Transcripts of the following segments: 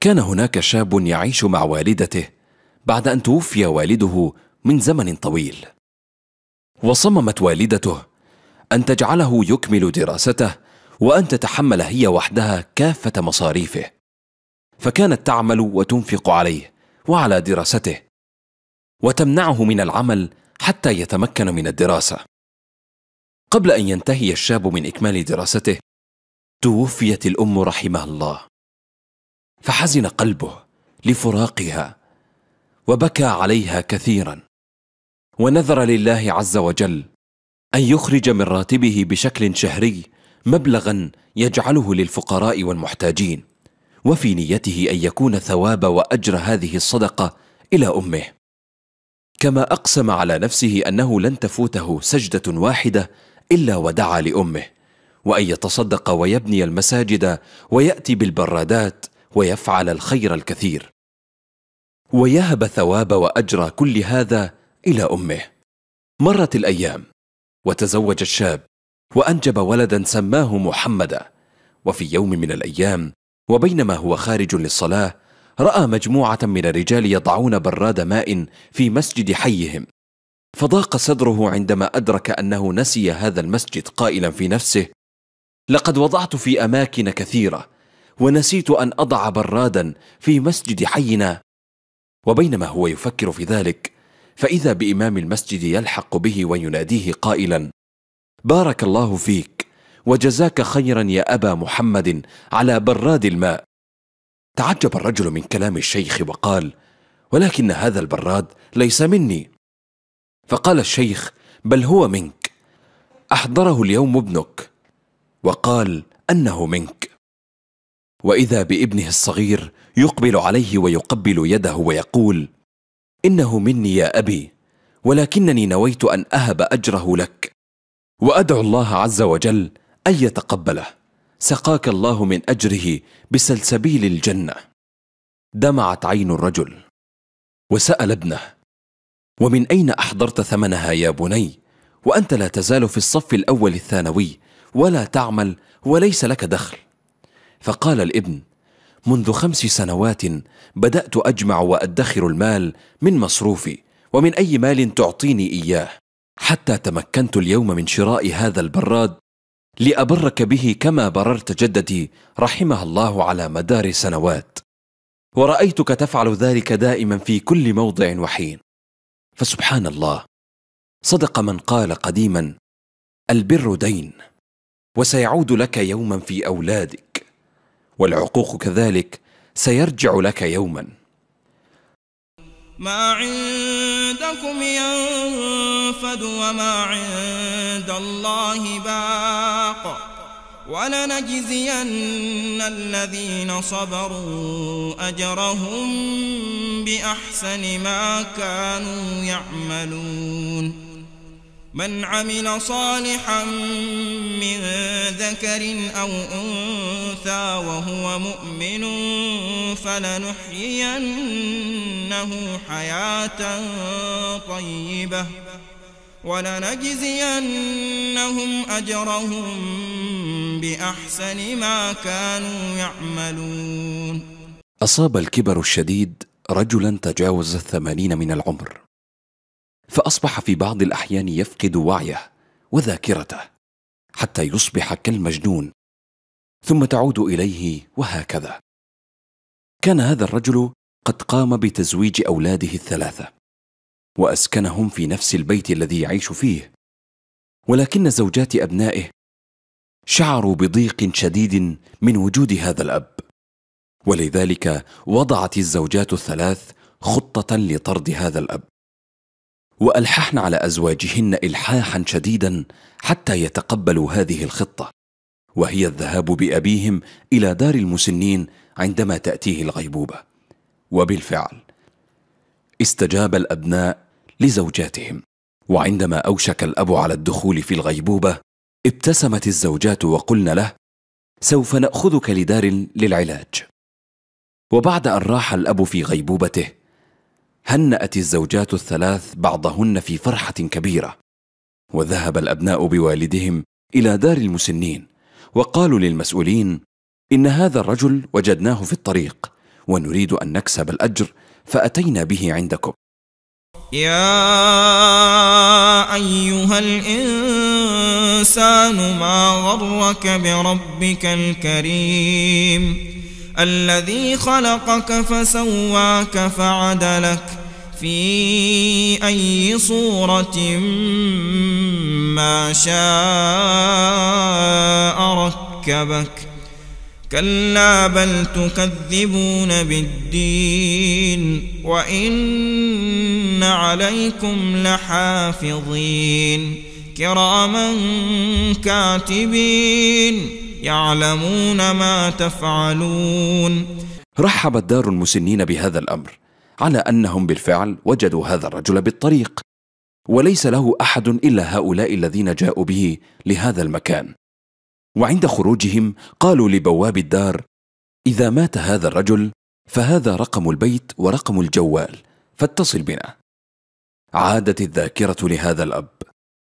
كان هناك شاب يعيش مع والدته بعد ان توفي والده من زمن طويل وصممت والدته ان تجعله يكمل دراسته وان تتحمل هي وحدها كافه مصاريفه فكانت تعمل وتنفق عليه وعلى دراسته وتمنعه من العمل حتى يتمكن من الدراسه قبل ان ينتهي الشاب من اكمال دراسته توفيت الام رحمها الله فحزن قلبه لفراقها وبكى عليها كثيرا ونذر لله عز وجل ان يخرج من راتبه بشكل شهري مبلغا يجعله للفقراء والمحتاجين وفي نيته ان يكون ثواب واجر هذه الصدقه الى امه كما اقسم على نفسه انه لن تفوته سجده واحده الا ودعا لامه وان يتصدق ويبني المساجد وياتي بالبرادات ويفعل الخير الكثير ويهب ثواب واجر كل هذا الى امه مرت الايام وتزوج الشاب وانجب ولدا سماه محمدا وفي يوم من الايام وبينما هو خارج للصلاه راى مجموعه من الرجال يضعون براد ماء في مسجد حيهم فضاق صدره عندما ادرك انه نسي هذا المسجد قائلا في نفسه لقد وضعت في اماكن كثيره ونسيت أن أضع برادا في مسجد حينا وبينما هو يفكر في ذلك فإذا بإمام المسجد يلحق به ويناديه قائلا بارك الله فيك وجزاك خيرا يا أبا محمد على براد الماء تعجب الرجل من كلام الشيخ وقال ولكن هذا البراد ليس مني فقال الشيخ بل هو منك أحضره اليوم ابنك وقال أنه منك واذا بابنه الصغير يقبل عليه ويقبل يده ويقول انه مني يا ابي ولكنني نويت ان اهب اجره لك وادعو الله عز وجل ان يتقبله سقاك الله من اجره بسلسبيل الجنه دمعت عين الرجل وسال ابنه ومن اين احضرت ثمنها يا بني وانت لا تزال في الصف الاول الثانوي ولا تعمل وليس لك دخل فقال الابن منذ خمس سنوات بدأت أجمع وأدخر المال من مصروفي ومن أي مال تعطيني إياه حتى تمكنت اليوم من شراء هذا البراد لأبرك به كما بررت جدتي رحمها الله على مدار سنوات ورأيتك تفعل ذلك دائما في كل موضع وحين فسبحان الله صدق من قال قديما البر دين وسيعود لك يوما في أولادك والعقوق كذلك سيرجع لك يوما ما عندكم ينفد وما عند الله باق ولنجزين الذين صبروا أجرهم بأحسن ما كانوا يعملون من عمل صالحا من ذكر أو أنثى وهو مؤمن فلنحيينه حياة طيبة ولنجزينهم أجرهم بأحسن ما كانوا يعملون أصاب الكبر الشديد رجلا تجاوز الثمانين من العمر فاصبح في بعض الاحيان يفقد وعيه وذاكرته حتى يصبح كالمجنون ثم تعود اليه وهكذا كان هذا الرجل قد قام بتزويج اولاده الثلاثه واسكنهم في نفس البيت الذي يعيش فيه ولكن زوجات ابنائه شعروا بضيق شديد من وجود هذا الاب ولذلك وضعت الزوجات الثلاث خطه لطرد هذا الاب والححن على ازواجهن الحاحا شديدا حتى يتقبلوا هذه الخطه وهي الذهاب بابيهم الى دار المسنين عندما تاتيه الغيبوبه وبالفعل استجاب الابناء لزوجاتهم وعندما اوشك الاب على الدخول في الغيبوبه ابتسمت الزوجات وقلن له سوف ناخذك لدار للعلاج وبعد ان راح الاب في غيبوبته هنأت الزوجات الثلاث بعضهن في فرحة كبيرة وذهب الأبناء بوالدهم إلى دار المسنين وقالوا للمسؤولين إن هذا الرجل وجدناه في الطريق ونريد أن نكسب الأجر فأتينا به عندكم يا أيها الإنسان ما غرك بربك الكريم الذي خلقك فسواك فعدلك في أي صورة ما شاء ركبك كلا بل تكذبون بالدين وإن عليكم لحافظين كراما كاتبين يعلمون ما تفعلون رحبت دار المسنين بهذا الأمر على أنهم بالفعل وجدوا هذا الرجل بالطريق وليس له أحد إلا هؤلاء الذين جاءوا به لهذا المكان وعند خروجهم قالوا لبواب الدار إذا مات هذا الرجل فهذا رقم البيت ورقم الجوال فاتصل بنا عادت الذاكرة لهذا الأب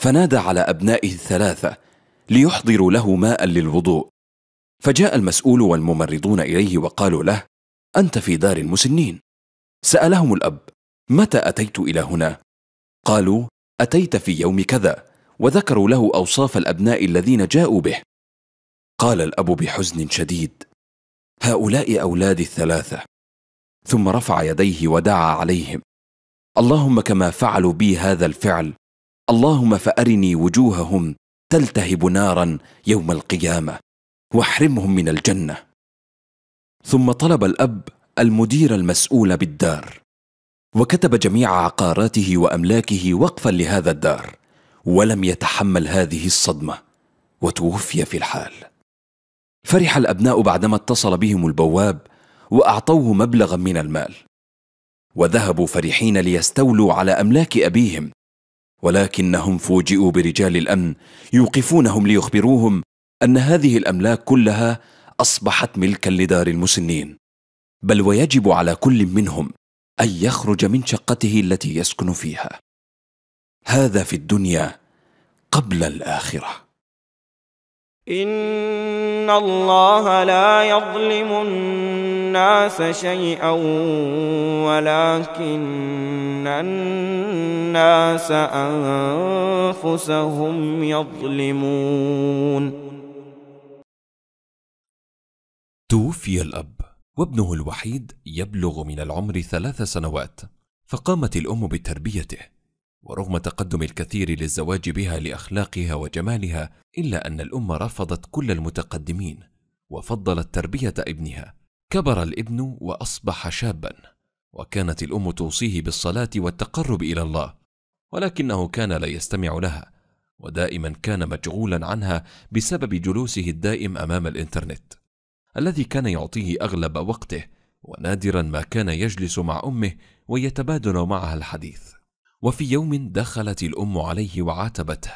فنادى على أبنائه الثلاثة ليحضروا له ماء للوضوء فجاء المسؤول والممرضون اليه وقالوا له انت في دار المسنين سالهم الاب متى اتيت الى هنا قالوا اتيت في يوم كذا وذكروا له اوصاف الابناء الذين جاءوا به قال الاب بحزن شديد هؤلاء اولادي الثلاثه ثم رفع يديه ودعا عليهم اللهم كما فعلوا بي هذا الفعل اللهم فارني وجوههم تلتهب نارا يوم القيامه واحرمهم من الجنه ثم طلب الاب المدير المسؤول بالدار وكتب جميع عقاراته واملاكه وقفا لهذا الدار ولم يتحمل هذه الصدمه وتوفي في الحال فرح الابناء بعدما اتصل بهم البواب واعطوه مبلغا من المال وذهبوا فرحين ليستولوا على املاك ابيهم ولكنهم فوجئوا برجال الأمن يوقفونهم ليخبروهم أن هذه الأملاك كلها أصبحت ملكا لدار المسنين بل ويجب على كل منهم أن يخرج من شقته التي يسكن فيها هذا في الدنيا قبل الآخرة ان الله لا يظلم الناس شيئا ولكن الناس انفسهم يظلمون توفي الاب وابنه الوحيد يبلغ من العمر ثلاث سنوات فقامت الام بتربيته ورغم تقدم الكثير للزواج بها لاخلاقها وجمالها الا ان الام رفضت كل المتقدمين وفضلت تربيه ابنها كبر الابن واصبح شابا وكانت الام توصيه بالصلاه والتقرب الى الله ولكنه كان لا يستمع لها ودائما كان مشغولا عنها بسبب جلوسه الدائم امام الانترنت الذي كان يعطيه اغلب وقته ونادرا ما كان يجلس مع امه ويتبادل معها الحديث وفي يوم دخلت الام عليه وعاتبته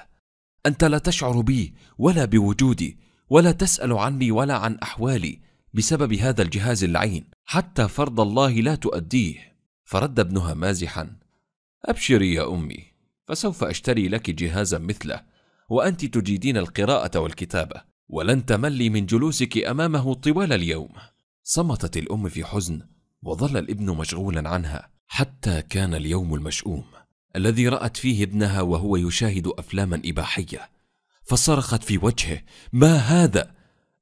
انت لا تشعر بي ولا بوجودي ولا تسال عني ولا عن احوالي بسبب هذا الجهاز اللعين حتى فرض الله لا تؤديه فرد ابنها مازحا ابشري يا امي فسوف اشتري لك جهازا مثله وانت تجيدين القراءه والكتابه ولن تملي من جلوسك امامه طوال اليوم صمتت الام في حزن وظل الابن مشغولا عنها حتى كان اليوم المشؤوم الذي رأت فيه ابنها وهو يشاهد أفلاما إباحية فصرخت في وجهه ما هذا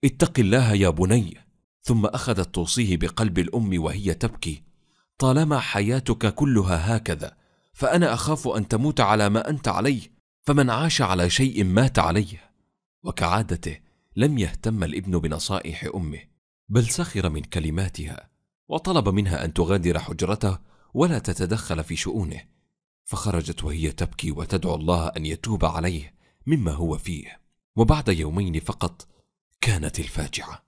اتق الله يا بني ثم أخذت توصيه بقلب الأم وهي تبكي طالما حياتك كلها هكذا فأنا أخاف أن تموت على ما أنت عليه فمن عاش على شيء مات عليه وكعادته لم يهتم الابن بنصائح أمه بل سخر من كلماتها وطلب منها أن تغادر حجرته ولا تتدخل في شؤونه فخرجت وهي تبكي وتدعو الله ان يتوب عليه مما هو فيه وبعد يومين فقط كانت الفاجعه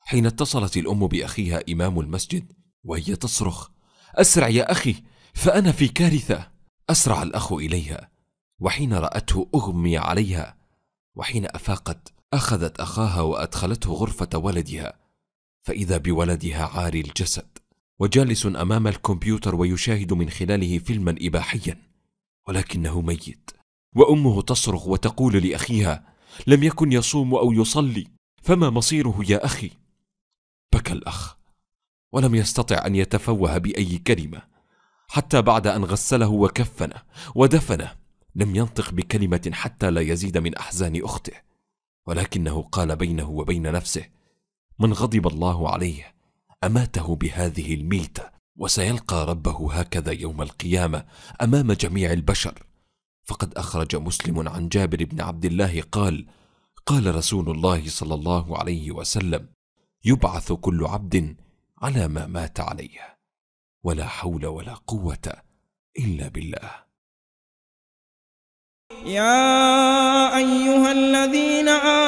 حين اتصلت الام باخيها امام المسجد وهي تصرخ اسرع يا اخي فانا في كارثه اسرع الاخ اليها وحين راته اغمي عليها وحين افاقت اخذت اخاها وادخلته غرفه ولدها فاذا بولدها عاري الجسد وجالس امام الكمبيوتر ويشاهد من خلاله فيلما اباحيا ولكنه ميت وامه تصرخ وتقول لاخيها لم يكن يصوم او يصلي فما مصيره يا اخي بكى الاخ ولم يستطع ان يتفوه باي كلمه حتى بعد ان غسله وكفنه ودفنه لم ينطق بكلمه حتى لا يزيد من احزان اخته ولكنه قال بينه وبين نفسه من غضب الله عليه اماته بهذه الميته وسيلقى ربه هكذا يوم القيامه امام جميع البشر فقد اخرج مسلم عن جابر بن عبد الله قال قال رسول الله صلى الله عليه وسلم يبعث كل عبد على ما مات عليه ولا حول ولا قوه الا بالله يا ايها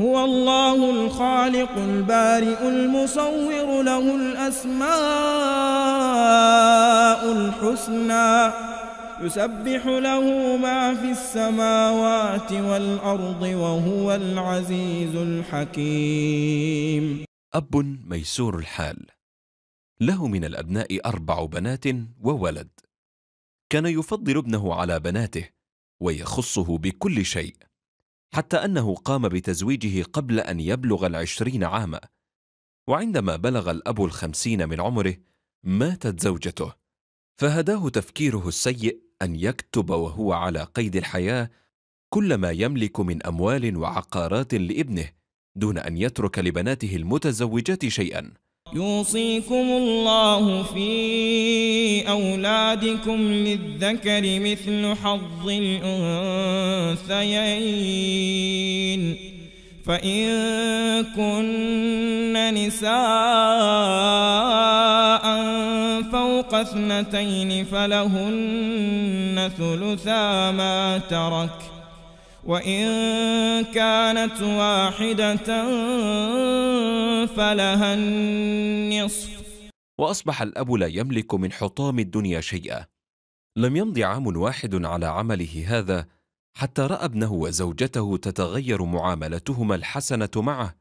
هو الله الخالق البارئ المصور له الأسماء الحسنى يسبح له ما في السماوات والأرض وهو العزيز الحكيم أب ميسور الحال له من الأبناء أربع بنات وولد كان يفضل ابنه على بناته ويخصه بكل شيء حتى أنه قام بتزويجه قبل أن يبلغ العشرين عاما وعندما بلغ الأب الخمسين من عمره ماتت زوجته فهداه تفكيره السيء أن يكتب وهو على قيد الحياة كل ما يملك من أموال وعقارات لابنه دون أن يترك لبناته المتزوجات شيئا يوصيكم الله في أولادكم للذكر مثل حظ الأنثيين فإن كن نساء فوق اثنتين فلهن ثلثا ما ترك وإن كانت واحدة فلها النصف وأصبح الأب لا يملك من حطام الدنيا شيئا لم يمض عام واحد على عمله هذا حتى رأى ابنه وزوجته تتغير معاملتهما الحسنة معه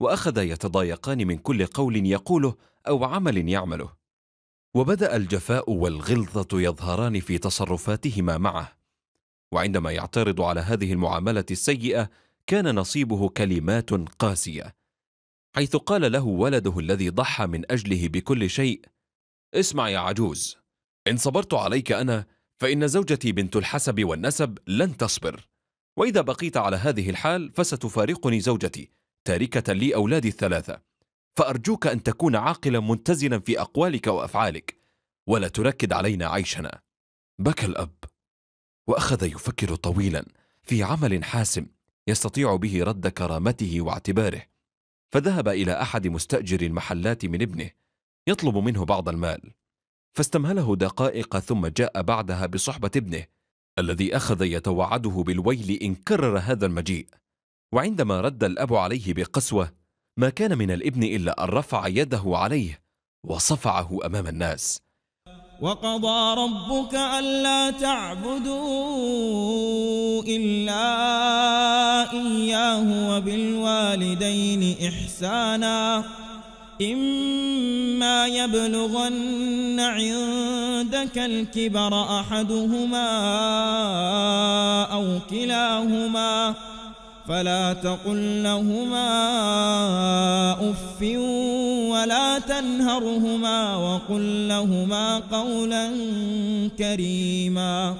وأخذا يتضايقان من كل قول يقوله أو عمل يعمله وبدأ الجفاء والغلظة يظهران في تصرفاتهما معه وعندما يعترض على هذه المعامله السيئه كان نصيبه كلمات قاسيه حيث قال له ولده الذي ضحى من اجله بكل شيء اسمع يا عجوز ان صبرت عليك انا فان زوجتي بنت الحسب والنسب لن تصبر واذا بقيت على هذه الحال فستفارقني زوجتي تاركه لي اولادي الثلاثه فارجوك ان تكون عاقلا متزنا في اقوالك وافعالك ولا تركد علينا عيشنا بكى الاب واخذ يفكر طويلا في عمل حاسم يستطيع به رد كرامته واعتباره فذهب الى احد مستاجر المحلات من ابنه يطلب منه بعض المال فاستمهله دقائق ثم جاء بعدها بصحبه ابنه الذي اخذ يتوعده بالويل ان كرر هذا المجيء وعندما رد الاب عليه بقسوه ما كان من الابن الا ان رفع يده عليه وصفعه امام الناس وقضى ربك ألا تعبدوا إلا إياه وبالوالدين إحسانا إما يبلغن عندك الكبر أحدهما أو كلاهما فَإِنْ فلا تقل لهما أف ولا تنهرهما وقل لهما قولا كريما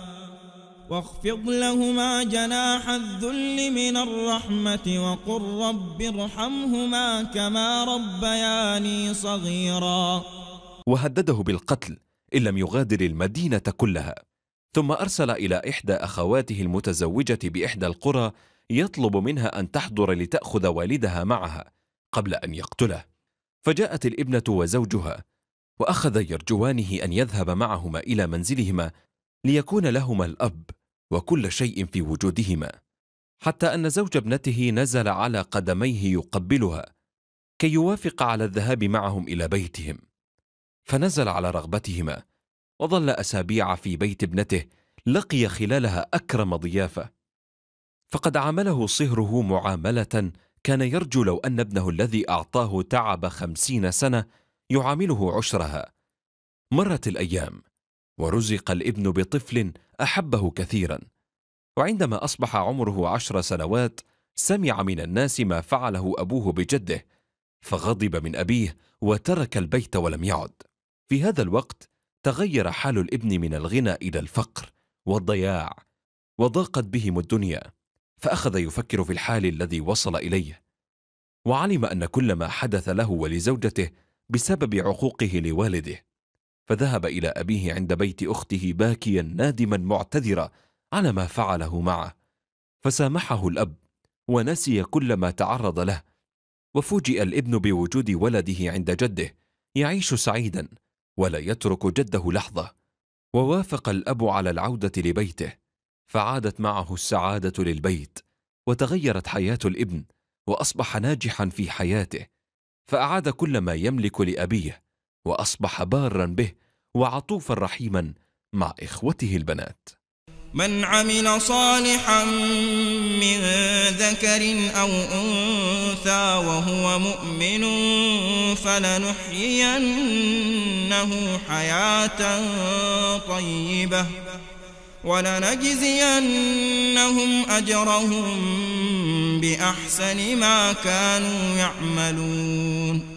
واخفض لهما جناح الذل من الرحمة وقل رب ارحمهما كما ربياني صغيرا وهدده بالقتل إن لم يغادر المدينة كلها ثم أرسل إلى إحدى أخواته المتزوجة بإحدى القرى يطلب منها أن تحضر لتأخذ والدها معها قبل أن يقتله فجاءت الابنة وزوجها وأخذ يرجوانه أن يذهب معهما إلى منزلهما ليكون لهما الأب وكل شيء في وجودهما حتى أن زوج ابنته نزل على قدميه يقبلها كي يوافق على الذهاب معهم إلى بيتهم فنزل على رغبتهما وظل أسابيع في بيت ابنته لقي خلالها أكرم ضيافة فقد عامله صهره معاملة كان يرجو لو أن ابنه الذي أعطاه تعب خمسين سنة يعامله عشرها مرت الأيام ورزق الابن بطفل أحبه كثيرا وعندما أصبح عمره عشر سنوات سمع من الناس ما فعله أبوه بجده فغضب من أبيه وترك البيت ولم يعد في هذا الوقت تغير حال الابن من الغنى إلى الفقر والضياع وضاقت بهم الدنيا فأخذ يفكر في الحال الذي وصل إليه وعلم أن كل ما حدث له ولزوجته بسبب عقوقه لوالده فذهب إلى أبيه عند بيت أخته باكيا نادما معتذرا على ما فعله معه فسامحه الأب ونسي كل ما تعرض له وفوجئ الابن بوجود ولده عند جده يعيش سعيدا ولا يترك جده لحظة ووافق الأب على العودة لبيته فعادت معه السعاده للبيت وتغيرت حياه الابن واصبح ناجحا في حياته فاعاد كل ما يملك لابيه واصبح بارا به وعطوفا رحيما مع اخوته البنات من عمل صالحا من ذكر أو أنثى وهو مؤمن فلنحيينه حياة طيبة ولنجزينهم أجرهم بأحسن ما كانوا يعملون